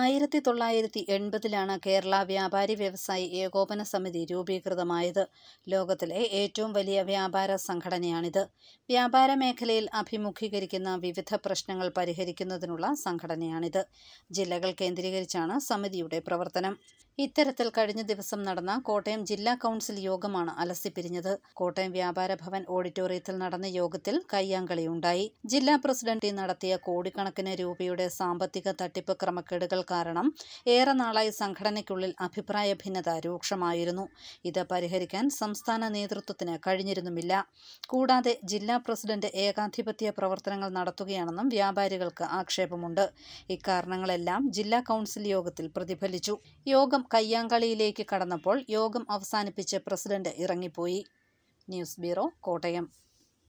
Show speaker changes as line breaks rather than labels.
ആയിരത്തി തൊള്ളായിരത്തി എൺപതിലാണ് കേരള വ്യാപാരി വ്യവസായി ഏകോപന സമിതി രൂപീകൃതമായത് ലോകത്തിലെ ഏറ്റവും വലിയ വ്യാപാര സംഘടനയാണിത് വ്യാപാര മേഖലയിൽ അഭിമുഖീകരിക്കുന്ന വിവിധ പ്രശ്നങ്ങൾ പരിഹരിക്കുന്നതിനുള്ള സംഘടനയാണിത് ജില്ലകൾ കേന്ദ്രീകരിച്ചാണ് സമിതിയുടെ പ്രവർത്തനം ഇത്തരത്തിൽ കഴിഞ്ഞ ദിവസം നടന്ന കോട്ടയം ജില്ലാ കൗൺസിൽ യോഗമാണ് അലസിപ്പിരിഞ്ഞത് കോട്ടയം വ്യാപാര ഭവൻ ഓഡിറ്റോറിയത്തിൽ നടന്ന യോഗത്തിൽ കയ്യാങ്കളിയുണ്ടായി ജില്ലാ പ്രസിഡന്റ് നടത്തിയ കോടിക്കണക്കിന് രൂപയുടെ സാമ്പത്തിക തട്ടിപ്പ് ക്രമക്കേട് ചർച്ചകൾ കാരണം ഏറെ നാളായി സംഘടനയ്ക്കുള്ളിൽ അഭിപ്രായ ഭിന്നത രൂക്ഷമായിരുന്നു ഇത് പരിഹരിക്കാൻ സംസ്ഥാന നേതൃത്വത്തിന് കഴിഞ്ഞിരുന്നുമില്ല കൂടാതെ ജില്ലാ പ്രസിഡന്റ് ഏകാധിപത്യ പ്രവർത്തനങ്ങൾ നടത്തുകയാണെന്നും വ്യാപാരികൾക്ക് ആക്ഷേപമുണ്ട് ഇക്കാരണങ്ങളെല്ലാം ജില്ലാ കൗൺസിൽ യോഗത്തിൽ പ്രതിഫലിച്ചു യോഗം കയ്യാങ്കളിയിലേക്ക് കടന്നപ്പോൾ യോഗം അവസാനിപ്പിച്ച് പ്രസിഡന്റ് ഇറങ്ങിപ്പോയി ന്യൂസ് ബ്യൂറോ കോട്ടയം